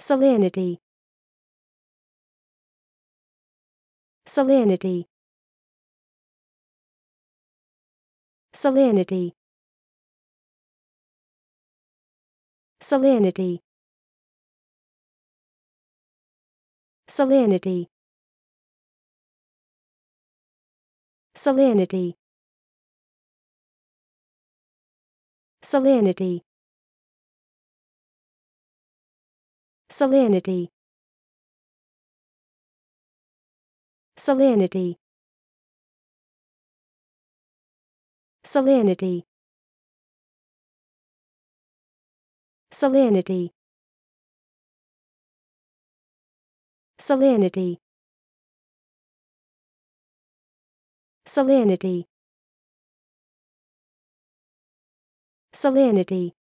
salinity salinity salinity salinity salinity salinity salinity salinity salinity salinity salinity salinity salinity salinity